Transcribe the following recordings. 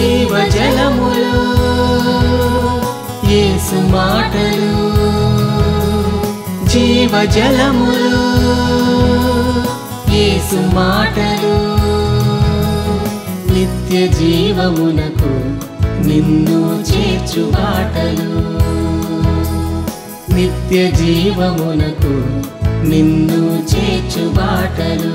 జీవ జలములు యేసు మాటలు జీవ జలములు యేసు మాటలు నిత్య జీవమునకు నిన్ను చేర్చు మాటలు నిత్య జీవమునకు నిన్ను చేర్చు బాటలు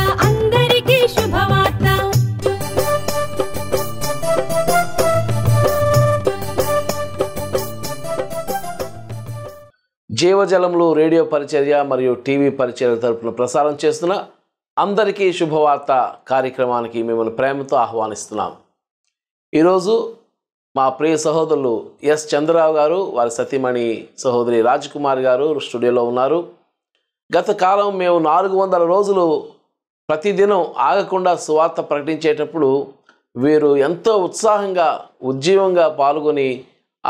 జీవజలంలో రేడియో పరిచర్య మరియు టీవీ పరిచర్య తరపున ప్రసారం చేస్తున్న అందరికీ శుభవార్త కార్యక్రమానికి మిమ్మల్ని ప్రేమతో ఆహ్వానిస్తున్నాం ఈరోజు మా ప్రియ సహోదరులు ఎస్ చంద్రరావు గారు వారి సతీమణి సహోదరి రాజ్కుమార్ గారు స్టూడియోలో ఉన్నారు గత కాలం మేము నాలుగు వందల రోజులు ప్రతిదినం ఆగకుండా సువార్త ప్రకటించేటప్పుడు వీరు ఎంతో ఉత్సాహంగా ఉజ్జీవంగా పాల్గొని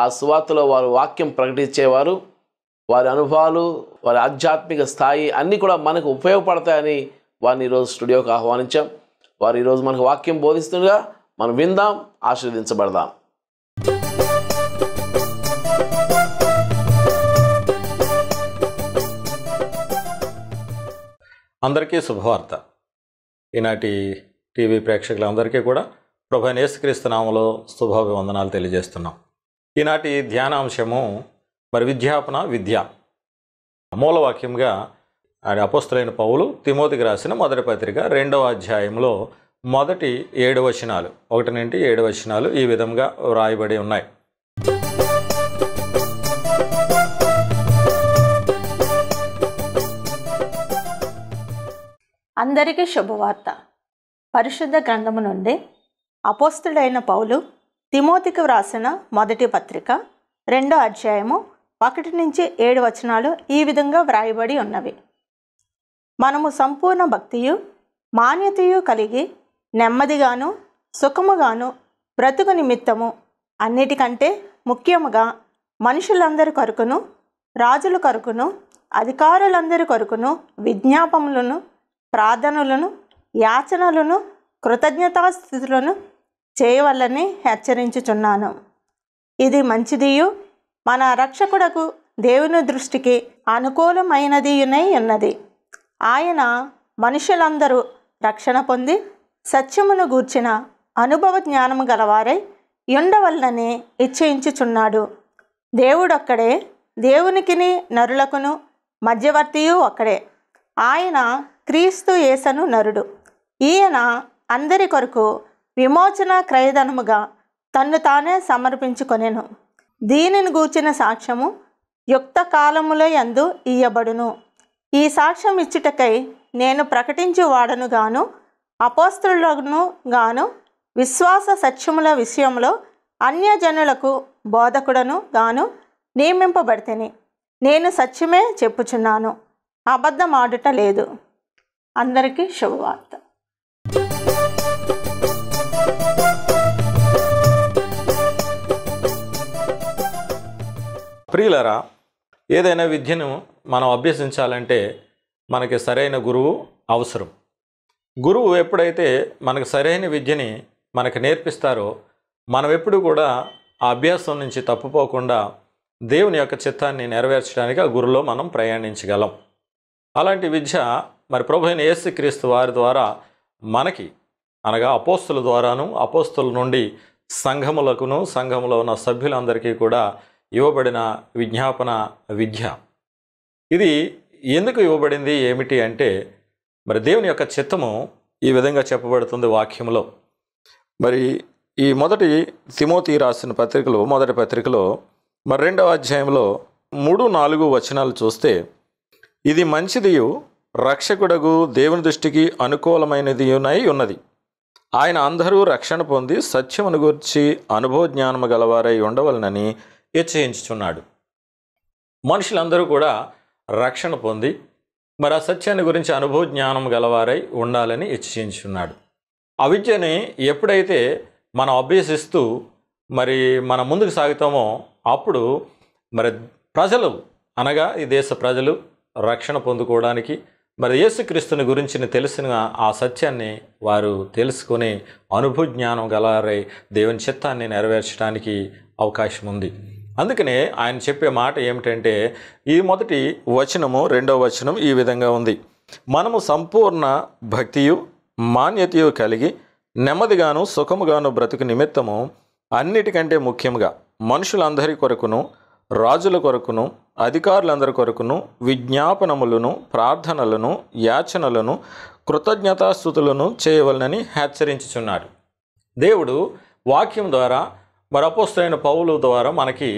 ఆ సువార్తలో వారు వాక్యం ప్రకటించేవారు వారి అనుభవాలు వారి ఆధ్యాత్మిక స్థాయి అన్నీ కూడా మనకు ఉపయోగపడతాయని వారిని ఈరోజు స్టూడియోకి ఆహ్వానించాం వారు ఈరోజు మనకు వాక్యం బోధిస్తుండగా మనం విందాం ఆశీర్వదించబడదాం అందరికీ శుభవార్త ఈనాటి టీవీ ప్రేక్షకులందరికీ కూడా ప్రభు నేసుక్రీస్తు నామలో శుభాభివందనాలు తెలియజేస్తున్నాం ఈనాటి ధ్యానాంశము మరి విద్యాపన విద్య మూలవాక్యంగా ఆయన అపస్తులైన పౌలు తిమోతికి రాసిన మొదటి పత్రిక రెండవ అధ్యాయంలో మొదటి ఏడు వచనాలు ఒకటి నుండి ఏడు వచనాలు ఈ విధంగా వ్రాయబడి ఉన్నాయి అందరికీ శుభవార్త పరిశుద్ధ గ్రంథము నుండి అపోస్తుడైన పౌలు తిమోతికి వ్రాసిన మొదటి పత్రిక రెండో అధ్యాయము ఒకటి నుంచి ఏడు వచనాలు ఈ విధంగా వ్రాయబడి ఉన్నవి మనము సంపూర్ణ భక్తియు మాన్యతయు కలిగి నెమ్మదిగాను సుఖముగాను బ్రతుకు నిమిత్తము అన్నిటికంటే ముఖ్యముగా మనుషులందరి కొరకును రాజుల కొరకును అధికారులందరి కొరకును విజ్ఞాపములను ప్రార్థనలను యాచనలను కృతజ్ఞతాస్థితులను చేయవల్లని హెచ్చరించుచున్నాను ఇది మంచిదియు మన రక్షకుడకు దేవుని దృష్టికి అనుకూలమైనదియునై ఉన్నది ఆయన మనుషులందరూ రక్షణ పొంది సత్యమును గూర్చిన అనుభవ జ్ఞానము గలవారై ఉండవల్లని ఇచ్చయించుచున్నాడు దేవుడొక్కడే దేవునికిని నరులకును మధ్యవర్తియు ఒక్కడే ఆయన క్రీస్తు యేసను నరుడు ఈయన అందరి కొరకు విమోచన క్రయధనముగా తన్ను తానే సమర్పించుకొనెను దీనిని గూర్చిన సాక్ష్యము యుక్త కాలముల యందు ఇయ్యబడును ఈ సాక్ష్యం ఇచ్చుటకై నేను ప్రకటించువాడను గాను అపోస్తులను గాను విశ్వాస సత్యముల విషయంలో అన్యజనులకు బోధకుడను గాను నియమింపబడితేని నేను సత్యమే చెప్పుచున్నాను అబద్ధమాడుట లేదు అందరికీ శుభవార్త ప్రియులరా ఏదైనా విద్యను మనం అభ్యసించాలంటే మనకి సరైన గురువు అవసరం గురువు ఎప్పుడైతే మనకు సరైన విద్యని మనకు నేర్పిస్తారో మనం ఎప్పుడు కూడా ఆ అభ్యాసం నుంచి తప్పుపోకుండా దేవుని యొక్క చిత్తాన్ని నెరవేర్చడానికి ఆ గురులో మనం ప్రయాణించగలం అలాంటి విద్య మరి ప్రభు అయిన యేసుక్రీస్తు వారి ద్వారా మనకి అనగా అపోస్తుల ద్వారాను అపోస్తుల నుండి సంఘములకును సంఘములో ఉన్న సభ్యులందరికీ కూడా ఇవ్వబడిన విజ్ఞాపన విద్య ఇది ఎందుకు ఇవ్వబడింది ఏమిటి అంటే మరి దేవుని యొక్క చిత్తము ఈ విధంగా చెప్పబడుతుంది వాక్యంలో మరి ఈ మొదటి తిమోతి రాసిన పత్రికలు మొదటి పత్రికలో మరి రెండవ అధ్యాయంలో మూడు నాలుగు వచనాలు చూస్తే ఇది మంచిదియు రక్షకుడగు దేవుని దృష్టికి అనుకూలమైనదియునై ఉన్నది ఆయన అందరూ రక్షణ పొంది సత్యమును గురించి అనుభవ జ్ఞానము గలవారై ఉండవలనని హెచ్చరించుచున్నాడు మనుషులందరూ కూడా రక్షణ పొంది మరి ఆ సత్యాన్ని గురించి అనుభవ జ్ఞానం గలవారై ఉండాలని హెచ్చరించున్నాడు అవిద్యని ఎప్పుడైతే మనం అభ్యసిస్తూ మరి మన ముందుకు సాగుతామో అప్పుడు మరి ప్రజలు అనగా ఈ దేశ ప్రజలు రక్షణ పొందుకోవడానికి మరి యేసుక్రీస్తుని గురించిన తెలిసిన ఆ సత్యాన్ని వారు తెలుసుకొని అనుభవ జ్ఞానం గలారై దేవుని చిత్తాన్ని నెరవేర్చడానికి అవకాశం ఉంది అందుకనే ఆయన చెప్పే మాట ఏమిటంటే ఈ మొదటి వచనము రెండవ వచనం ఈ విధంగా ఉంది మనము సంపూర్ణ భక్తియు మాన్యతయు కలిగి నెమ్మదిగాను సుఖముగాను బ్రతుకు నిమిత్తము అన్నిటికంటే ముఖ్యంగా మనుషులందరి కొరకును రాజుల కొరకును అధికారులందరి కొరకును విజ్ఞాపనములను ప్రార్థనలను యాచనలను కృతజ్ఞతాస్థుతులను చేయవలనని హెచ్చరించుచున్నారు దేవుడు వాక్యం ద్వారా మరపోస్తున్న పౌలు ద్వారా మనకి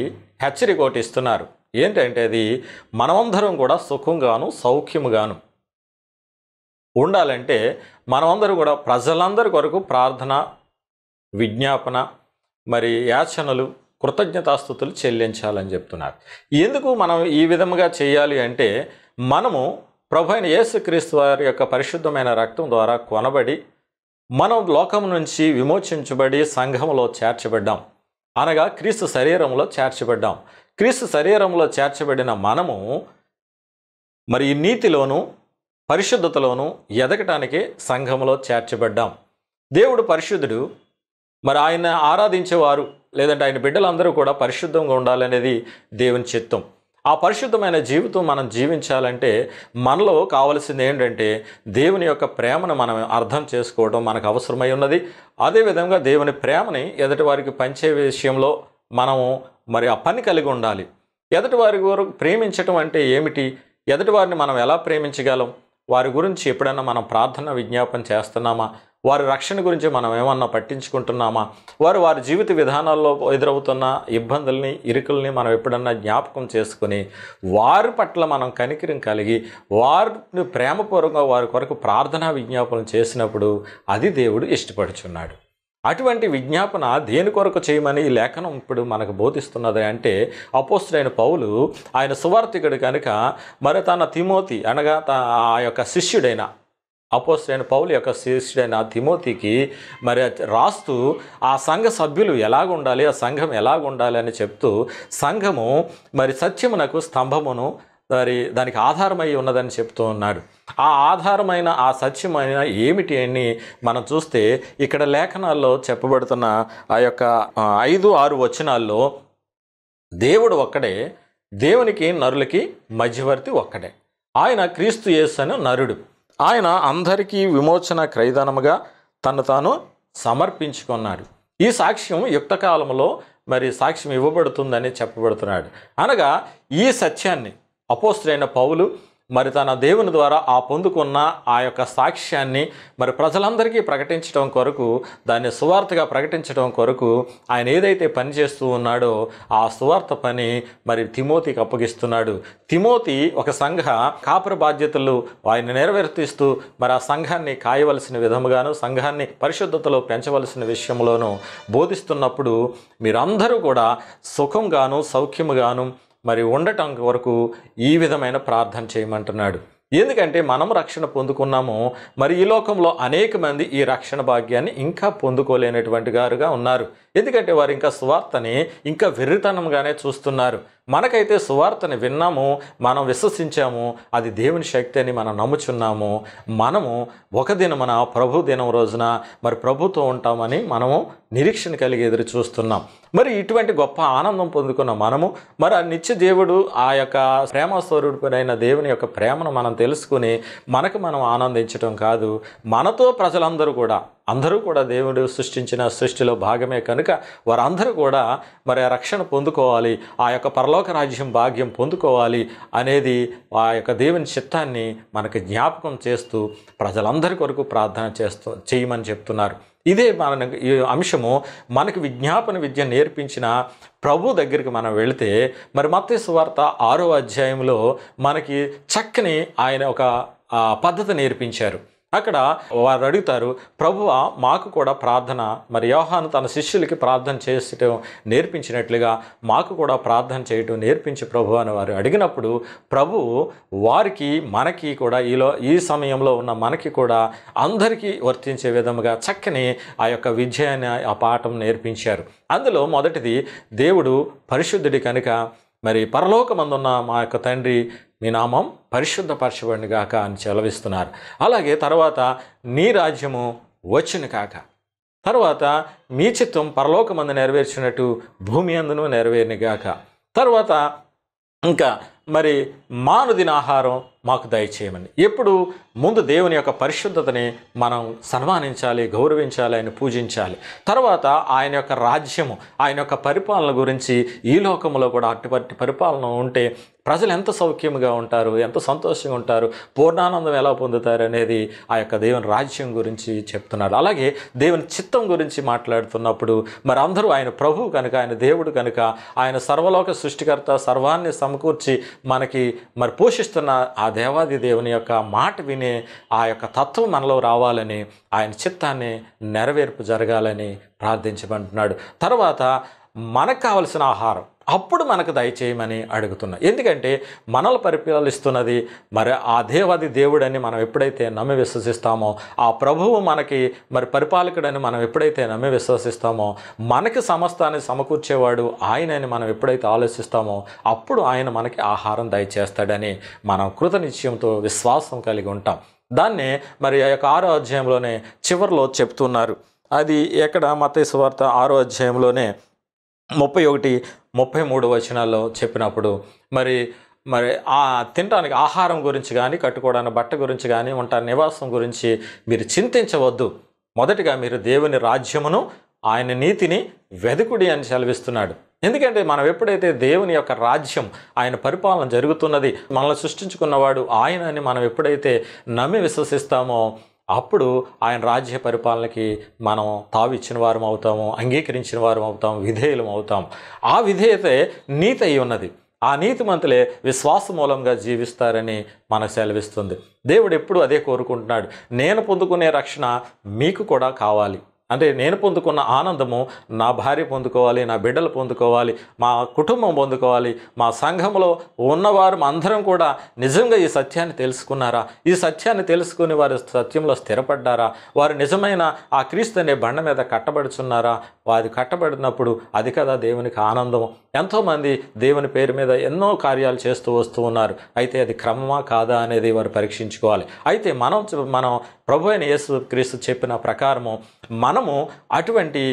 హెచ్చరిక ఒకటి ఇస్తున్నారు ఏంటంటే అది మనమందరం కూడా సుఖంగాను సౌఖ్యముగాను ఉండాలంటే మనమందరం కూడా ప్రజలందరి కొరకు ప్రార్థన విజ్ఞాపన మరి యాచనలు కృతజ్ఞతాస్థుతులు చెల్లించాలని చెప్తున్నారు ఎందుకు మనం ఈ విధముగా చేయాలి అంటే మనము ప్రభు అయిన యేసుక్రీస్తు వారి యొక్క పరిశుద్ధమైన రక్తం ద్వారా కొనబడి మనం లోకం నుంచి విమోచించబడి సంఘంలో చేర్చబడ్డాం అనగా క్రీస్తు శరీరంలో చేర్చబడ్డాం క్రీస్తు శరీరంలో చేర్చబడిన మనము మరి నీతిలోను పరిశుద్ధతలోను ఎదగటానికి సంఘంలో చేర్చబడ్డాం దేవుడు పరిశుద్ధుడు మరి ఆయన ఆరాధించేవారు లేదంటే ఆయన బిడ్డలందరూ కూడా పరిశుద్ధంగా ఉండాలనేది దేవుని చిత్తం ఆ పరిశుద్ధమైన జీవితం మనం జీవించాలంటే మనలో కావలసింది ఏంటంటే దేవుని యొక్క ప్రేమను మనం అర్థం చేసుకోవడం మనకు అవసరమై ఉన్నది అదేవిధంగా దేవుని ప్రేమని ఎదుటి వారికి పంచే విషయంలో మనము మరి ఆ పని కలిగి ఉండాలి ఎదుటి వారి వరకు ప్రేమించటం అంటే ఏమిటి ఎదుటి వారిని మనం ఎలా ప్రేమించగలం వారి గురించి ఎప్పుడైనా మనం ప్రార్థన విజ్ఞాపన చేస్తున్నామా వారి రక్షణ గురించి మనం ఏమన్నా పట్టించుకుంటున్నామా వారు వారి జీవిత విధానాల్లో ఎదురవుతున్న ఇబ్బందుల్ని ఇరుకుల్ని మనం ఎప్పుడన్నా జ్ఞాపకం చేసుకుని వారి పట్ల మనం కనికిరం కలిగి వారిని ప్రేమపూర్వకంగా వారి కొరకు ప్రార్థనా విజ్ఞాపనం చేసినప్పుడు అది దేవుడు ఇష్టపడుచున్నాడు అటువంటి విజ్ఞాపన దేని కొరకు చేయమని ఈ లేఖనం ఇప్పుడు మనకు బోధిస్తున్నది అంటే అపోస్తుడైన పౌలు ఆయన సువార్థికుడు కనుక మరి తన తిమోతి అనగా ఆ యొక్క శిష్యుడైన అయిన పౌలు యొక్క శిష్యుడైన తిమోతికి మరి రాస్తూ ఆ సంఘ సభ్యులు ఎలాగుండాలి ఆ సంఘం ఎలాగుండాలి అని చెప్తూ సంఘము మరి సత్యమునకు స్తంభమును మరి దానికి ఆధారమై ఉన్నదని చెప్తూ ఉన్నాడు ఆ ఆధారమైన ఆ సత్యమైన ఏమిటి అని మనం చూస్తే ఇక్కడ లేఖనాల్లో చెప్పబడుతున్న ఆ యొక్క ఐదు ఆరు వచనాల్లో దేవుడు ఒక్కడే దేవునికి నరులకి మధ్యవర్తి ఒక్కడే ఆయన క్రీస్తు యేసు అని నరుడు ఆయన అందరికీ విమోచన క్రైదనముగా తను తాను సమర్పించుకున్నాడు ఈ సాక్ష్యం యుక్త కాలంలో మరి సాక్ష్యం ఇవ్వబడుతుందని చెప్పబడుతున్నాడు అనగా ఈ సత్యాన్ని అపోస్తులైన పౌలు మరి తన దేవుని ద్వారా ఆ పొందుకున్న ఆ యొక్క సాక్ష్యాన్ని మరి ప్రజలందరికీ ప్రకటించడం కొరకు దాన్ని సువార్తగా ప్రకటించడం కొరకు ఆయన ఏదైతే పని చేస్తూ ఉన్నాడో ఆ సువార్త పని మరి తిమోతికి అప్పగిస్తున్నాడు తిమోతి ఒక సంఘ కాపుర బాధ్యతలు ఆయన నెరవేర్తిస్తూ మరి ఆ సంఘాన్ని కాయవలసిన విధముగాను సంఘాన్ని పరిశుద్ధతలో పెంచవలసిన విషయంలోనూ బోధిస్తున్నప్పుడు మీరందరూ కూడా సుఖంగాను సౌఖ్యముగాను మరి ఉండటం వరకు ఈ విధమైన ప్రార్థన చేయమంటున్నాడు ఎందుకంటే మనం రక్షణ పొందుకున్నాము మరి ఈ లోకంలో అనేక మంది ఈ రక్షణ భాగ్యాన్ని ఇంకా పొందుకోలేనటువంటి గారుగా ఉన్నారు ఎందుకంటే వారు ఇంకా స్వార్థని ఇంకా వెర్రితనంగానే చూస్తున్నారు మనకైతే సువార్తని విన్నాము మనం విశ్వసించాము అది దేవుని శక్తి అని మనం నమ్ముచున్నాము మనము ఒక మన ప్రభు దినం రోజున మరి ప్రభుతో ఉంటామని మనము నిరీక్షణ కలిగి ఎదురు చూస్తున్నాం మరి ఇటువంటి గొప్ప ఆనందం పొందుకున్న మనము మరి ఆ నిత్య దేవుడు ఆ యొక్క ప్రేమస్వరూపుడైన దేవుని యొక్క ప్రేమను మనం తెలుసుకుని మనకు మనం ఆనందించడం కాదు మనతో ప్రజలందరూ కూడా అందరూ కూడా దేవుడు సృష్టించిన సృష్టిలో భాగమే కనుక వారందరూ కూడా మరి రక్షణ పొందుకోవాలి ఆ యొక్క పర్ల పరలోక రాజ్యం భాగ్యం పొందుకోవాలి అనేది ఆ యొక్క దేవుని చిత్తాన్ని మనకు జ్ఞాపకం చేస్తూ ప్రజలందరి కొరకు ప్రార్థన చేస్తూ చేయమని చెప్తున్నారు ఇదే మన ఈ అంశము మనకు విజ్ఞాపన విద్య నేర్పించిన ప్రభు దగ్గరికి మనం వెళితే మరి మత్స్సు వార్త ఆరో అధ్యాయంలో మనకి చక్కని ఆయన ఒక పద్ధతి నేర్పించారు అక్కడ వారు అడుగుతారు ప్రభువ మాకు కూడా ప్రార్థన మరి యోహాను తన శిష్యులకి ప్రార్థన చేయటం నేర్పించినట్లుగా మాకు కూడా ప్రార్థన చేయటం నేర్పించి ప్రభు అని వారు అడిగినప్పుడు ప్రభు వారికి మనకి కూడా ఈలో ఈ సమయంలో ఉన్న మనకి కూడా అందరికీ వర్తించే విధముగా చక్కని ఆ యొక్క విజయాన్ని ఆ పాఠం నేర్పించారు అందులో మొదటిది దేవుడు పరిశుద్ధుడి కనుక మరి పరలోకమందున్న మా యొక్క తండ్రి నీ నామం పరిశుద్ధపరచబడిన గాక అని చెలవిస్తున్నారు అలాగే తర్వాత నీ రాజ్యము వచ్చిన కాక తర్వాత మీ చిత్తం పరలోకమందు నెరవేర్చినట్టు భూమి అందును నెరవేరినగాక తర్వాత ఇంకా మరి మానుదిన ఆహారం మాకు దయచేయమని ఎప్పుడు ముందు దేవుని యొక్క పరిశుద్ధతని మనం సన్మానించాలి గౌరవించాలి ఆయన పూజించాలి తర్వాత ఆయన యొక్క రాజ్యము ఆయన యొక్క పరిపాలన గురించి ఈ లోకంలో కూడా అటువంటి పరిపాలన ఉంటే ప్రజలు ఎంత సౌఖ్యంగా ఉంటారు ఎంత సంతోషంగా ఉంటారు పూర్ణానందం ఎలా పొందుతారు అనేది ఆ యొక్క దేవుని రాజ్యం గురించి చెప్తున్నాడు అలాగే దేవుని చిత్తం గురించి మాట్లాడుతున్నప్పుడు మరి అందరూ ఆయన ప్రభువు కనుక ఆయన దేవుడు కనుక ఆయన సర్వలోక సృష్టికర్త సర్వాన్ని సమకూర్చి మనకి మరి పోషిస్తున్న ఆ దేవాది దేవుని యొక్క మాట వినే ఆ యొక్క తత్వం మనలో రావాలని ఆయన చిత్తాన్ని నెరవేర్పు జరగాలని ప్రార్థించమంటున్నాడు తర్వాత మనకు కావలసిన ఆహారం అప్పుడు మనకు దయచేయమని అడుగుతున్నాం ఎందుకంటే మనల్ని పరిపాలిస్తున్నది మరి ఆ దేవాది దేవుడని మనం ఎప్పుడైతే నమ్మి విశ్వసిస్తామో ఆ ప్రభువు మనకి మరి పరిపాలకుడని మనం ఎప్పుడైతే నమ్మి విశ్వసిస్తామో మనకి సమస్తాన్ని సమకూర్చేవాడు ఆయనని మనం ఎప్పుడైతే ఆలోచిస్తామో అప్పుడు ఆయన మనకి ఆహారం దయచేస్తాడని మనం కృతనిశ్చయంతో విశ్వాసం కలిగి ఉంటాం దాన్నే మరి ఆ యొక్క ఆరో అధ్యాయంలోనే చివరిలో చెప్తున్నారు అది ఎక్కడ మతేశ్వార్త ఆరో అధ్యాయంలోనే ముప్పై ఒకటి ముప్పై మూడు వచనాల్లో చెప్పినప్పుడు మరి మరి ఆ తినడానికి ఆహారం గురించి కానీ కట్టుకోవడానికి బట్ట గురించి కానీ ఉంటారు నివాసం గురించి మీరు చింతించవద్దు మొదటిగా మీరు దేవుని రాజ్యమును ఆయన నీతిని వెదుకుడి అని సెలవిస్తున్నాడు ఎందుకంటే మనం ఎప్పుడైతే దేవుని యొక్క రాజ్యం ఆయన పరిపాలన జరుగుతున్నది మనల్ని సృష్టించుకున్నవాడు ఆయన అని మనం ఎప్పుడైతే నమ్మి విశ్వసిస్తామో అప్పుడు ఆయన రాజ్య పరిపాలనకి మనం తావిచ్చిన వారం అవుతాము అంగీకరించిన వారం అవుతాం విధేయులం అవుతాం ఆ విధేయతే నీతి అయి ఉన్నది ఆ నీతి మంతులే విశ్వాస మూలంగా జీవిస్తారని మనకు సెలవిస్తుంది దేవుడు ఎప్పుడు అదే కోరుకుంటున్నాడు నేను పొందుకునే రక్షణ మీకు కూడా కావాలి అంటే నేను పొందుకున్న ఆనందము నా భార్య పొందుకోవాలి నా బిడ్డలు పొందుకోవాలి మా కుటుంబం పొందుకోవాలి మా సంఘంలో ఉన్నవారు అందరం కూడా నిజంగా ఈ సత్యాన్ని తెలుసుకున్నారా ఈ సత్యాన్ని తెలుసుకుని వారి సత్యంలో స్థిరపడ్డారా వారు నిజమైన ఆ క్రీస్తు అనే బండ మీద కట్టబడుచున్నారా వారి కట్టబడినప్పుడు అది కదా దేవునికి ఆనందం ఎంతోమంది దేవుని పేరు మీద ఎన్నో కార్యాలు చేస్తూ వస్తూ ఉన్నారు అయితే అది క్రమమా కాదా అనేది వారు పరీక్షించుకోవాలి అయితే మనం మనం ప్రభు అయిన యేసు క్రీస్తు చెప్పిన ప్రకారము మనము అటువంటి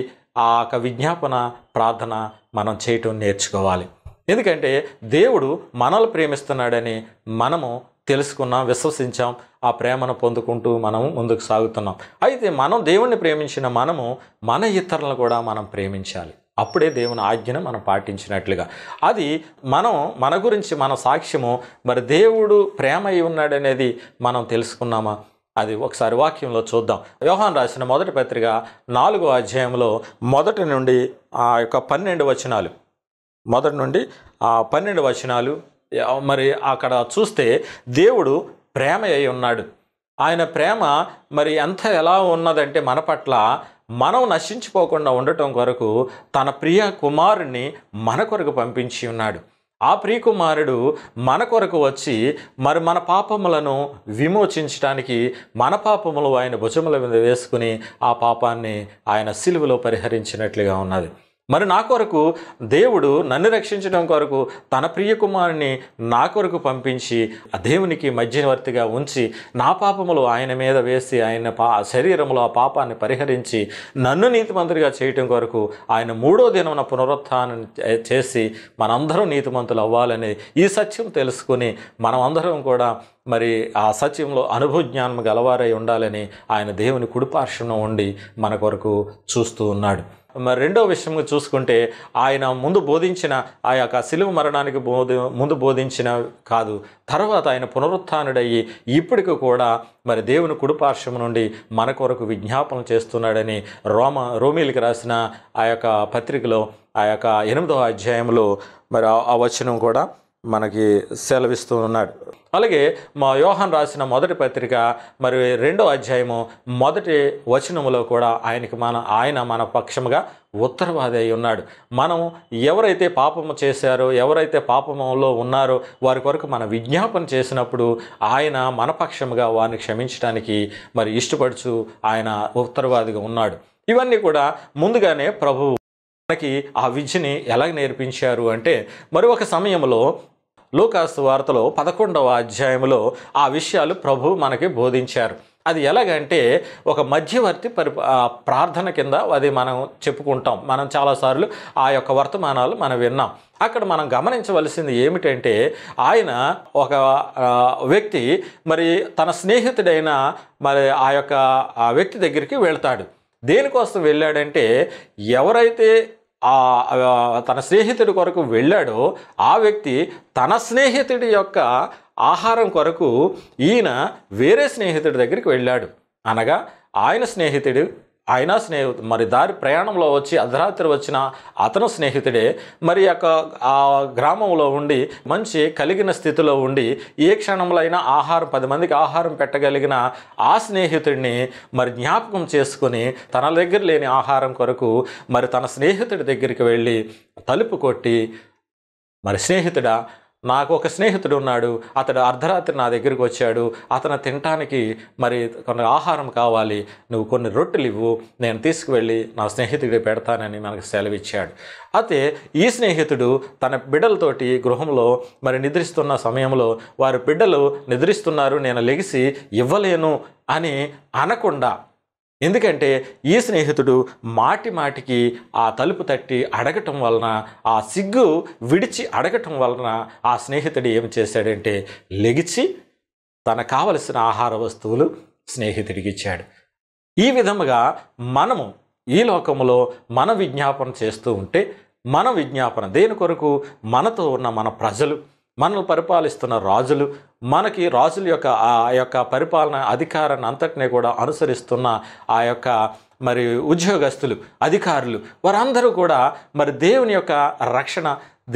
ఆ యొక్క విజ్ఞాపన ప్రార్థన మనం చేయటం నేర్చుకోవాలి ఎందుకంటే దేవుడు మనల్ని ప్రేమిస్తున్నాడని మనము తెలుసుకున్నాం విశ్వసించాం ఆ ప్రేమను పొందుకుంటూ మనం ముందుకు సాగుతున్నాం అయితే మనం దేవుణ్ణి ప్రేమించిన మనము మన ఇతరులను కూడా మనం ప్రేమించాలి అప్పుడే దేవుని ఆజ్ఞను మనం పాటించినట్లుగా అది మనం మన గురించి మన సాక్ష్యము మరి దేవుడు ప్రేమ అయి ఉన్నాడనేది మనం తెలుసుకున్నామా అది ఒకసారి వాక్యంలో చూద్దాం వ్యవహాన్ రాసిన మొదటి పత్రిక నాలుగో అధ్యాయంలో మొదటి నుండి ఆ యొక్క పన్నెండు వచనాలు మొదటి నుండి ఆ పన్నెండు వచనాలు మరి అక్కడ చూస్తే దేవుడు ప్రేమ అయి ఉన్నాడు ఆయన ప్రేమ మరి ఎంత ఎలా ఉన్నదంటే మన పట్ల మనం నశించిపోకుండా ఉండటం కొరకు తన ప్రియ కుమారుణ్ణి మన కొరకు పంపించి ఉన్నాడు ఆ ప్రియకుమారుడు మన కొరకు వచ్చి మరి మన పాపములను విమోచించడానికి మన పాపములు ఆయన భుజముల మీద వేసుకుని ఆ పాపాన్ని ఆయన సిలువలో పరిహరించినట్లుగా ఉన్నది మరి నా కొరకు దేవుడు నన్ను రక్షించడం కొరకు తన ప్రియ కుమారుని నా కొరకు పంపించి ఆ దేవునికి మధ్యవర్తిగా ఉంచి నా పాపములు ఆయన మీద వేసి ఆయన పా శరీరంలో ఆ పాపాన్ని పరిహరించి నన్ను నీతిమంతుడిగా చేయటం కొరకు ఆయన మూడో దినమున పునరుత్థానం చేసి మనందరం నీతిమంతులు అవ్వాలని ఈ సత్యం తెలుసుకుని మనం అందరం కూడా మరి ఆ సత్యంలో అనుభవజ్ఞానము గలవారై ఉండాలని ఆయన దేవుని కుడిపార్శ్వం ఉండి మన కొరకు చూస్తూ ఉన్నాడు మరి రెండో విషయంగా చూసుకుంటే ఆయన ముందు బోధించిన ఆ యొక్క శిలువ మరణానికి బోధ ముందు బోధించిన కాదు తర్వాత ఆయన పునరుత్డయ్యి ఇప్పటికి కూడా మరి దేవుని కుడిపార్శ్వం నుండి మన కొరకు విజ్ఞాపనం చేస్తున్నాడని రోమ రోమిలికి రాసిన ఆ యొక్క పత్రికలో ఆ యొక్క ఎనిమిదవ అధ్యాయంలో మరి ఆ వచనం కూడా మనకి సెలవిస్తూ ఉన్నాడు అలాగే మా యోహన్ రాసిన మొదటి పత్రిక మరి రెండో అధ్యాయము మొదటి వచనములో కూడా ఆయనకి మన ఆయన మన పక్షముగా ఉత్తరవాది అయి ఉన్నాడు మనం ఎవరైతే పాపము చేశారో ఎవరైతే పాపములో ఉన్నారో వారి కొరకు మన విజ్ఞాపన చేసినప్పుడు ఆయన మన పక్షముగా వారిని క్షమించడానికి మరి ఇష్టపడుచు ఆయన ఉత్తరవాదిగా ఉన్నాడు ఇవన్నీ కూడా ముందుగానే ప్రభువు మనకి ఆ విద్యని ఎలా నేర్పించారు అంటే మరి ఒక సమయంలో లూకాసు వార్తలో పదకొండవ అధ్యాయంలో ఆ విషయాలు ప్రభు మనకి బోధించారు అది ఎలాగంటే ఒక మధ్యవర్తి పరి ప్రార్థన కింద అది మనం చెప్పుకుంటాం మనం చాలాసార్లు ఆ యొక్క వర్తమానాలు మనం విన్నాం అక్కడ మనం గమనించవలసింది ఏమిటంటే ఆయన ఒక వ్యక్తి మరి తన స్నేహితుడైన మరి ఆ యొక్క వ్యక్తి దగ్గరికి వెళ్తాడు దేనికోసం వెళ్ళాడంటే ఎవరైతే తన స్నేహితుడి కొరకు వెళ్ళాడో ఆ వ్యక్తి తన స్నేహితుడి యొక్క ఆహారం కొరకు ఈయన వేరే స్నేహితుడి దగ్గరికి వెళ్ళాడు అనగా ఆయన స్నేహితుడు ఆయన స్నేహితు మరి దారి ప్రయాణంలో వచ్చి అర్ధరాత్రి వచ్చిన అతను స్నేహితుడే మరి యొక్క ఆ గ్రామంలో ఉండి మంచి కలిగిన స్థితిలో ఉండి ఏ క్షణంలో అయినా ఆహారం పది మందికి ఆహారం పెట్టగలిగిన ఆ స్నేహితుడిని మరి జ్ఞాపకం చేసుకుని తన దగ్గర లేని ఆహారం కొరకు మరి తన స్నేహితుడి దగ్గరికి వెళ్ళి తలుపు కొట్టి మరి స్నేహితుడా నాకు ఒక స్నేహితుడు ఉన్నాడు అతడు అర్ధరాత్రి నా దగ్గరికి వచ్చాడు అతను తినటానికి మరి కొన్ని ఆహారం కావాలి నువ్వు కొన్ని రొట్టెలు ఇవ్వు నేను తీసుకువెళ్ళి నా స్నేహితుడికి పెడతానని మనకు సెలవిచ్చాడు అయితే ఈ స్నేహితుడు తన బిడ్డలతోటి గృహంలో మరి నిద్రిస్తున్న సమయంలో వారి బిడ్డలు నిద్రిస్తున్నారు నేను లెగిసి ఇవ్వలేను అని అనకుండా ఎందుకంటే ఈ స్నేహితుడు మాటి మాటికి ఆ తలుపు తట్టి అడగటం వలన ఆ సిగ్గు విడిచి అడగటం వలన ఆ స్నేహితుడు ఏం చేశాడంటే లెగిచి తన కావలసిన ఆహార వస్తువులు స్నేహితుడికి ఇచ్చాడు ఈ విధముగా మనము ఈ లోకంలో మన విజ్ఞాపన చేస్తూ ఉంటే మన విజ్ఞాపన దేని కొరకు మనతో ఉన్న మన ప్రజలు మనల్ని పరిపాలిస్తున్న రాజులు మనకి రాజుల యొక్క ఆ యొక్క పరిపాలన అధికారాన్ని అంతటినీ కూడా అనుసరిస్తున్న ఆ యొక్క మరి ఉద్యోగస్తులు అధికారులు వారందరూ కూడా మరి దేవుని యొక్క రక్షణ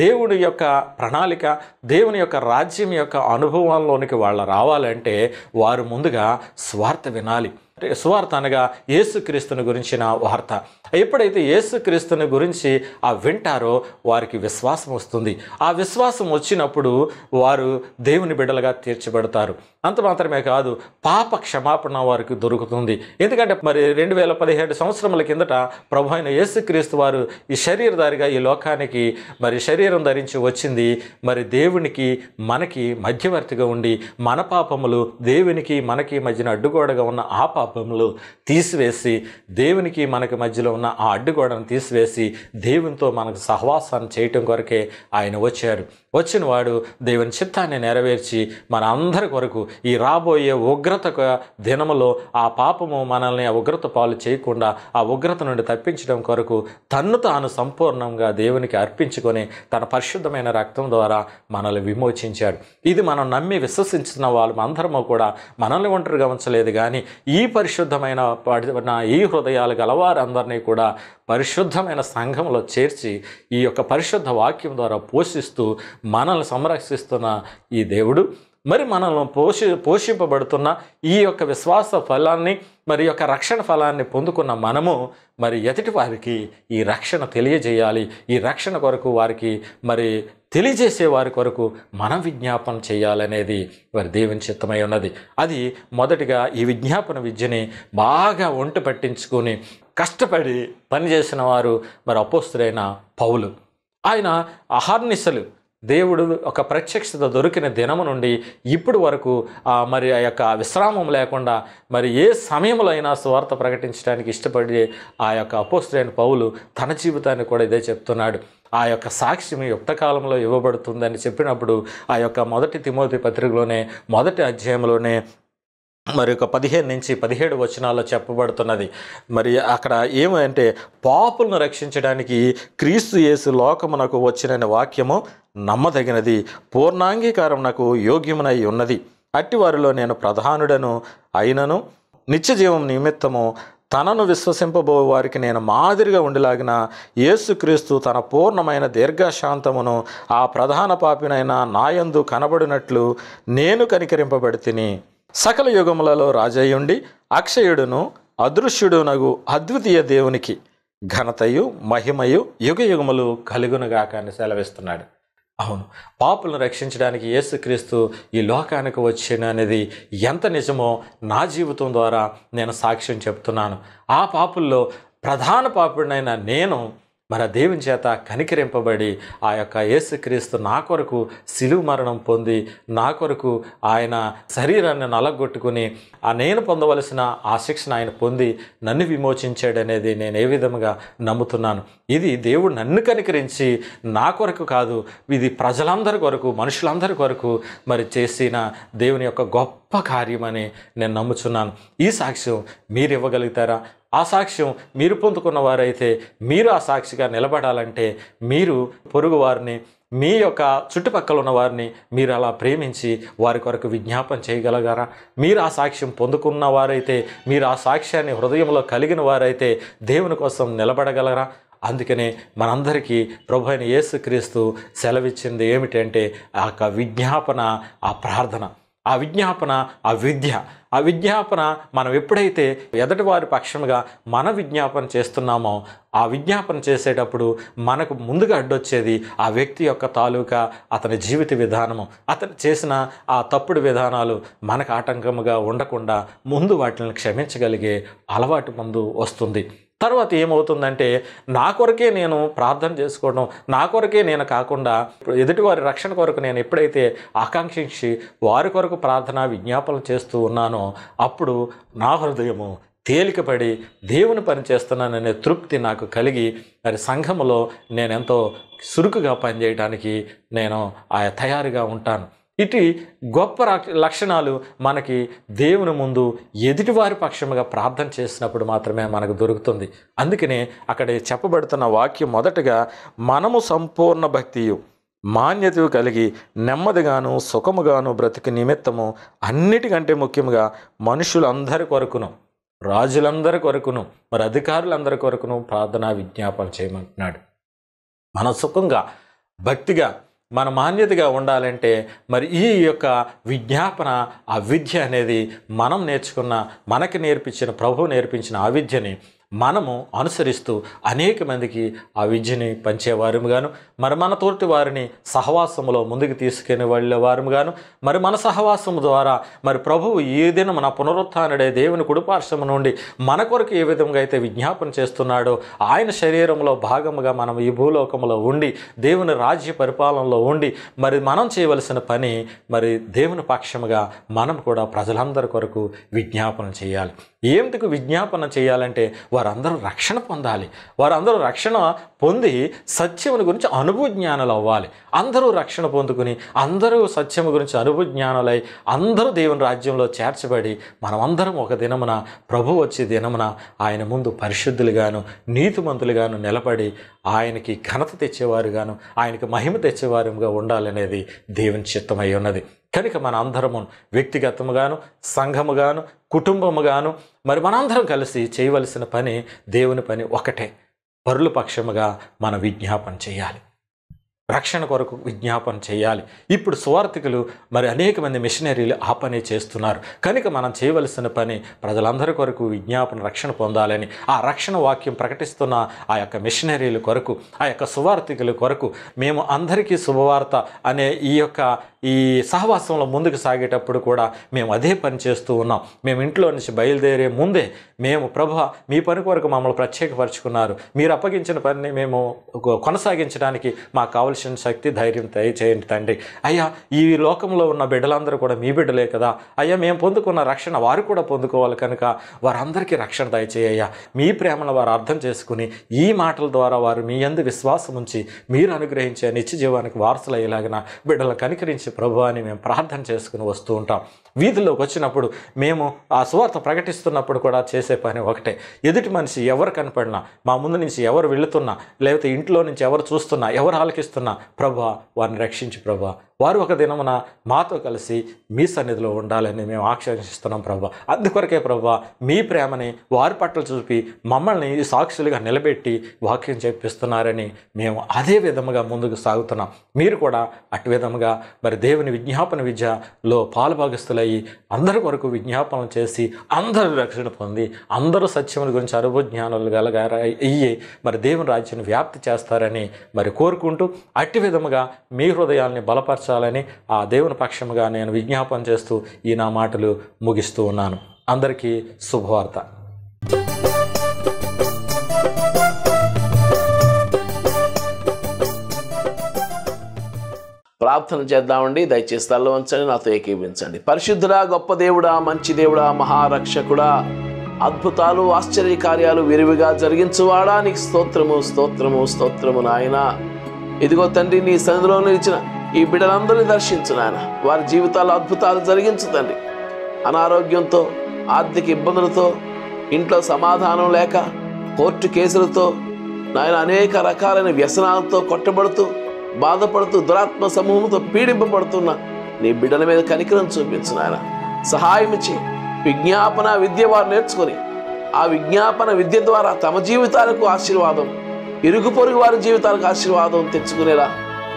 దేవుడి యొక్క ప్రణాళిక దేవుని యొక్క రాజ్యం యొక్క అనుభవంలోనికి వాళ్ళు రావాలంటే వారు ముందుగా స్వార్థ వినాలి సువార్త అనగా యేసుక్రీస్తుని గురించిన వార్త ఎప్పుడైతే యేసుక్రీస్తుని గురించి ఆ వింటారో వారికి విశ్వాసం వస్తుంది ఆ విశ్వాసం వచ్చినప్పుడు వారు దేవుని బిడ్డలుగా తీర్చబడతారు అంత మాత్రమే కాదు పాప క్షమాపణ వారికి దొరుకుతుంది ఎందుకంటే మరి రెండు వేల పదిహేడు సంవత్సరముల కిందట ప్రభు అయిన యేసుక్రీస్తు వారు ఈ శరీరధారిగా ఈ లోకానికి మరి శరీరం ధరించి వచ్చింది మరి దేవునికి మనకి మధ్యవర్తిగా ఉండి మన పాపములు దేవునికి మనకి మధ్యన అడ్డుగోడగా ఉన్న ఆ పాపములు తీసివేసి దేవునికి మనకి మధ్యలో ఉన్న ఆ అడ్డుగోడను తీసివేసి దేవునితో మనకు సహవాసాన్ని చేయటం కొరకే ఆయన వచ్చారు వచ్చిన వాడు దేవుని చిత్తాన్ని నెరవేర్చి మన అందరి కొరకు ఈ రాబోయే ఉగ్రత దినములో ఆ పాపము మనల్ని ఆ ఉగ్రత పాలు చేయకుండా ఆ ఉగ్రత నుండి తప్పించడం కొరకు తన్ను తాను సంపూర్ణంగా దేవునికి అర్పించుకొని తన పరిశుద్ధమైన రక్తం ద్వారా మనల్ని విమోచించాడు ఇది మనం నమ్మి విశ్వసించిన వాళ్ళు అందరము కూడా మనల్ని ఒంటరిగా ఉంచలేదు కానీ ఈ పరిశుద్ధమైన ఈ హృదయాలు గలవారందరినీ కూడా పరిశుద్ధమైన సంఘంలో చేర్చి ఈ యొక్క పరిశుద్ధ వాక్యం ద్వారా పోషిస్తూ మనల్ని సంరక్షిస్తున్న ఈ దేవుడు మరి మనల్ని పోషి పోషింపబడుతున్న ఈ యొక్క విశ్వాస ఫలాన్ని మరి యొక్క రక్షణ ఫలాన్ని పొందుకున్న మనము మరి ఎదుటి వారికి ఈ రక్షణ తెలియజేయాలి ఈ రక్షణ కొరకు వారికి మరి తెలియజేసే వారి కొరకు మన విజ్ఞాపన చేయాలనేది వారి దేవుని చిత్తమై ఉన్నది అది మొదటిగా ఈ విజ్ఞాపన విద్యని బాగా ఒంటి పట్టించుకొని కష్టపడి పనిచేసిన వారు మరి అపోస్తుడైన పౌలు ఆయన అహర్నిశలు దేవుడు ఒక ప్రత్యక్షత దొరికిన దినము నుండి ఇప్పుడు వరకు మరి ఆ యొక్క విశ్రామం లేకుండా మరి ఏ సమయంలో అయినా స్వార్త ప్రకటించడానికి ఇష్టపడి ఆ యొక్క అపోస్తులైన పౌలు తన జీవితాన్ని కూడా ఇదే చెప్తున్నాడు ఆ యొక్క సాక్ష్యం యుక్త కాలంలో ఇవ్వబడుతుందని చెప్పినప్పుడు ఆ యొక్క మొదటి తిమోతి పత్రికలోనే మొదటి అధ్యాయంలోనే మరి ఒక పదిహేను నుంచి పదిహేడు వచనాల్లో చెప్పబడుతున్నది మరి అక్కడ ఏమంటే పాపులను రక్షించడానికి క్రీస్తు యేసు లోకమునకు వచ్చిన వాక్యము నమ్మదగినది పూర్ణాంగీకారం నాకు యోగ్యమునై ఉన్నది అట్టి వారిలో నేను ప్రధానుడను అయినను నిత్య జీవం నిమిత్తము తనను విశ్వసింపబో వారికి నేను మాదిరిగా ఉండిలాగిన యేసుక్రీస్తు తన పూర్ణమైన దీర్ఘశాంతమును ఆ ప్రధాన పాపినైన నాయందు కనబడినట్లు నేను కనికరింపబడి సకల యుగములలో రాజయ్యుండి అక్షయుడును అదృశ్యుడునగు అద్వితీయ దేవునికి ఘనతయు మహిమయు యుగ యుగములు కలుగునుగాక అని సెలవిస్తున్నాడు అవును పాపులను రక్షించడానికి యేసుక్రీస్తు ఈ లోకానికి వచ్చిన అనేది ఎంత నిజమో నా జీవితం ద్వారా నేను సాక్ష్యం చెప్తున్నాను ఆ పాపుల్లో ప్రధాన పాపుడినైనా నేను మన దేవుని చేత కనికరింపబడి ఆ యొక్క యేసుక్రీస్తు నా కొరకు సిలువు మరణం పొంది నా కొరకు ఆయన శరీరాన్ని నలగొట్టుకుని ఆ నేను పొందవలసిన ఆ శిక్షణ ఆయన పొంది నన్ను విమోచించాడనేది నేను ఏ విధంగా నమ్ముతున్నాను ఇది దేవుడు నన్ను కనికరించి నా కొరకు కాదు ఇది ప్రజలందరి కొరకు మనుషులందరి కొరకు మరి చేసిన దేవుని యొక్క గొప్ప కార్యమని నేను నమ్ముచున్నాను ఈ సాక్ష్యం మీరు ఇవ్వగలుగుతారా ఆ సాక్ష్యం మీరు పొందుకున్న వారైతే మీరు ఆ సాక్షిగా నిలబడాలంటే మీరు పొరుగు వారిని మీ యొక్క చుట్టుపక్కల ఉన్న వారిని మీరు అలా ప్రేమించి వారి కొరకు విజ్ఞాపన చేయగలగారా మీరు ఆ సాక్ష్యం పొందుకున్న వారైతే మీరు ఆ సాక్ష్యాన్ని హృదయంలో కలిగిన వారైతే దేవుని కోసం నిలబడగలరా అందుకనే మనందరికీ ప్రభు అయిన యేసుక్రీస్తు సెలవిచ్చింది ఏమిటంటే ఆ యొక్క విజ్ఞాపన ఆ ప్రార్థన ఆ విజ్ఞాపన ఆ విద్య ఆ విజ్ఞాపన మనం ఎప్పుడైతే ఎదటి వారి పక్షంగా మన విజ్ఞాపన చేస్తున్నామో ఆ విజ్ఞాపన చేసేటప్పుడు మనకు ముందుగా అడ్డొచ్చేది ఆ వ్యక్తి యొక్క తాలూకా అతని జీవిత విధానము అతను చేసిన ఆ తప్పుడు విధానాలు మనకు ఆటంకముగా ఉండకుండా ముందు వాటిని క్షమించగలిగే అలవాటు ముందు వస్తుంది తర్వాత ఏమవుతుందంటే నా కొరకే నేను ప్రార్థన చేసుకోవడం నా కొరకే నేను కాకుండా ఎదుటివారి రక్షణ కొరకు నేను ఎప్పుడైతే ఆకాంక్షించి వారి కొరకు ప్రార్థన విజ్ఞాపనలు చేస్తూ ఉన్నానో అప్పుడు నా హృదయము తేలికపడి దేవుని పని చేస్తున్నాననే తృప్తి నాకు కలిగి మరి సంఘములో నేనెంతో సురుకుగా పనిచేయడానికి నేను ఆయా తయారుగా ఉంటాను ఇటు గొప్ప లక్షణాలు మనకి దేవుని ముందు ఎదుటివారి పక్షముగా ప్రార్థన చేసినప్పుడు మాత్రమే మనకు దొరుకుతుంది అందుకనే అక్కడ చెప్పబడుతున్న వాక్యం మొదటగా మనము సంపూర్ణ భక్తియు మాన్యత కలిగి నెమ్మదిగాను సుఖముగాను బ్రతికి నిమిత్తము అన్నిటికంటే ముఖ్యంగా మనుషులందరి కొరకును రాజులందరి కొరకును మరి అధికారులందరి కొరకును ప్రార్థనా విజ్ఞాపన చేయమంటున్నాడు మన సుఖంగా భక్తిగా మన మాన్యతగా ఉండాలంటే మరి ఈ యొక్క విజ్ఞాపన ఆ విద్య అనేది మనం నేర్చుకున్న మనకి నేర్పించిన ప్రభువు నేర్పించిన ఆ విద్యని మనము అనుసరిస్తూ అనేక మందికి ఆ విద్యని పంచేవారుగాను మరి మనతోటి వారిని సహవాసములో ముందుకు తీసుకుని గాను మరి మన సహవాసము ద్వారా మరి ప్రభువు ఏ దిన మన పునరుత్డై దేవుని కుడిపార్శ్వము నుండి మన కొరకు ఏ విధంగా అయితే విజ్ఞాపన చేస్తున్నాడో ఆయన శరీరంలో భాగముగా మనం ఈ భూలోకంలో ఉండి దేవుని రాజ్య పరిపాలనలో ఉండి మరి మనం చేయవలసిన పని మరి దేవుని పక్షముగా మనం కూడా ప్రజలందరి కొరకు విజ్ఞాపన చేయాలి ఏమిటికు విజ్ఞాపన చేయాలంటే వారు వారందరూ రక్షణ పొందాలి వారందరూ రక్షణ పొంది సత్యముని గురించి అనుభవజ్ఞానులు అవ్వాలి అందరూ రక్షణ పొందుకుని అందరూ సత్యము గురించి అనుభవజ్ఞానులై అందరూ దేవుని రాజ్యంలో చేర్చబడి మనమందరం ఒక దినమున ప్రభు వచ్చే దినమున ఆయన ముందు పరిశుద్ధులుగాను నీతిమంతులుగాను నిలబడి ఆయనకి ఘనత తెచ్చేవారుగాను ఆయనకి మహిమ తెచ్చేవారుగా ఉండాలనేది దేవుని చిత్తమై ఉన్నది కనుక మన అందరము వ్యక్తిగతముగాను సంఘముగాను కుటుంబముగాను మరి మనందరం కలిసి చేయవలసిన పని దేవుని పని ఒకటే పరుల పక్షముగా మనం విజ్ఞాపన చేయాలి రక్షణ కొరకు విజ్ఞాపన చేయాలి ఇప్పుడు సువార్థికులు మరి అనేక మంది మిషనరీలు ఆ పని చేస్తున్నారు కనుక మనం చేయవలసిన పని ప్రజలందరి కొరకు విజ్ఞాపన రక్షణ పొందాలని ఆ రక్షణ వాక్యం ప్రకటిస్తున్న ఆ యొక్క మిషనరీల కొరకు ఆ యొక్క సువార్థికుల కొరకు మేము అందరికీ శుభవార్త అనే ఈ యొక్క ఈ సహవాసంలో ముందుకు సాగేటప్పుడు కూడా మేము అదే పని చేస్తూ ఉన్నాం మేము ఇంట్లో నుంచి బయలుదేరే ముందే మేము ప్రభు మీ పని కొరకు మమ్మల్ని ప్రత్యేకపరచుకున్నారు మీరు అప్పగించిన పనిని మేము కొనసాగించడానికి మాకు కావలసిన శక్తి ధైర్యం దయచేయండి తండ్రి అయ్యా ఈ లోకంలో ఉన్న బిడ్డలందరూ కూడా మీ బిడ్డలే కదా అయ్యా మేము పొందుకున్న రక్షణ వారు కూడా పొందుకోవాలి కనుక వారందరికీ రక్షణ దయచేయ్యా మీ ప్రేమను వారు అర్థం చేసుకుని ఈ మాటల ద్వారా వారు మీ అందు విశ్వాసం ఉంచి మీరు అనుగ్రహించే నిత్య జీవానికి అయ్యేలాగిన బిడ్డలను కనికరించి ప్రభు అని మేము ప్రార్థన చేసుకుని వస్తూ ఉంటాం వీధిలోకి వచ్చినప్పుడు మేము ఆ సువార్త ప్రకటిస్తున్నప్పుడు కూడా చేసే పని ఒకటే ఎదుటి మనిషి ఎవరు కనపడినా మా ముందు నుంచి ఎవరు వెళుతున్నా లేకపోతే ఇంట్లో నుంచి ఎవరు చూస్తున్నా ఎవరు ఆలకిస్తున్నా ప్రభా వారిని రక్షించి ప్రభా వారు ఒక దినమున మాతో కలిసి మీ సన్నిధిలో ఉండాలని మేము ఆక్షేషిస్తున్నాం ప్రభా అందుకొరకే ప్రభా మీ ప్రేమని వారి పట్ల చూపి మమ్మల్ని సాక్షులుగా నిలబెట్టి వాక్యం చేపిస్తున్నారని మేము అదే విధముగా ముందుకు సాగుతున్నాం మీరు కూడా అటు విధముగా మరి దేవుని విజ్ఞాపన విద్యలో పాలుభాగస్తులై పొందాయి అందరి కొరకు విజ్ఞాపనలు చేసి అందరి రక్షణ పొంది అందరూ సత్యముల గురించి అనుభవజ్ఞానులు గలగా అయ్యి మరి దేవుని రాజ్యాన్ని వ్యాప్తి చేస్తారని మరి కోరుకుంటూ అట్టి విధముగా మీ హృదయాల్ని బలపరచాలని ఆ దేవుని పక్షముగా నేను విజ్ఞాపన చేస్తూ ఈ నా మాటలు ముగిస్తూ ఉన్నాను అందరికీ శుభవార్త ప్రార్థన చేద్దామండి దయచేసి తల్ల వంచండి నాతో ఏకీవించండి పరిశుద్ధుడా గొప్ప దేవుడా మంచి దేవుడా మహారక్షకుడా అద్భుతాలు ఆశ్చర్య కార్యాలు విరివిగా జరిగించువాడా నీకు స్తోత్రము స్తోత్రము స్తోత్రము నాయన ఇదిగో తండ్రి నీ సన్నిధిలో నిలిచిన ఈ బిడ్డలందరినీ దర్శించు నాయన వారి జీవితాలు అద్భుతాలు జరిగించు తండ్రి అనారోగ్యంతో ఆర్థిక ఇబ్బందులతో ఇంట్లో సమాధానం లేక కోర్టు కేసులతో నాయన అనేక రకాలైన వ్యసనాలతో కొట్టబడుతూ బాధపడుతూ దురాత్మ సమూహంతో పీడింపబడుతున్న నీ బిడ్డల మీద కనికరం చూపించిన ఆయన సహాయం ఇచ్చి విజ్ఞాపన విద్య వారు నేర్చుకొని ఆ విజ్ఞాపన విద్య ద్వారా తమ జీవితాలకు ఆశీర్వాదం ఇరుగు పొరుగు వారి జీవితాలకు ఆశీర్వాదం తెచ్చుకునేలా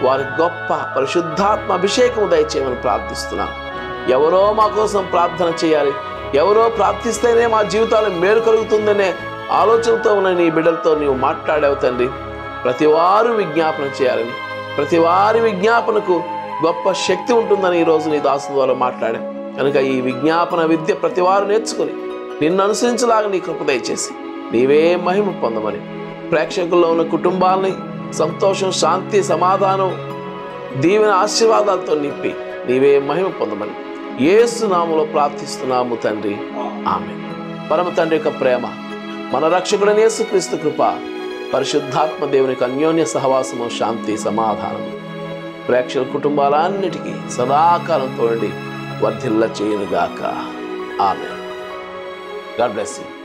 వారి గొప్ప పరిశుద్ధాత్మ అభిషేకం దయచేయమని ప్రార్థిస్తున్నాను ఎవరో మా కోసం ప్రార్థన చేయాలి ఎవరో ప్రార్థిస్తేనే మా జీవితాలు మేలు కలుగుతుందనే ఆలోచనతో ఉన్న నీ బిడ్డలతో నీవు మాట్లాడావు తండ్రి వారు విజ్ఞాపన చేయాలని ప్రతి వారి విజ్ఞాపనకు గొప్ప శక్తి ఉంటుందని ఈరోజు నీ దాసు ద్వారా మాట్లాడాను కనుక ఈ విజ్ఞాపన విద్య ప్రతి వారు నేర్చుకుని నిన్ను అనుసరించలాగా నీ కృప దయచేసి నీవే మహిమ పొందమని ప్రేక్షకుల్లో ఉన్న కుటుంబాలని సంతోషం శాంతి సమాధానం దీవెన ఆశీర్వాదాలతో నింపి నీవే మహిమ పొందమని ఏసునాములో ప్రార్థిస్తున్నాము తండ్రి ఆమె పరమ తండ్రి యొక్క ప్రేమ మన రక్షకుడని క్రీస్తు కృప పరిశుద్ధాత్మ దేవునికి అన్యోన్య సహవాసము శాంతి సమాధానము ప్రేక్షల కుటుంబాలన్నిటికీ సదాకాలంతో వర్ధిల్ల చేయనుగాక ఆమె గాడ్ బ్లెస్ యూ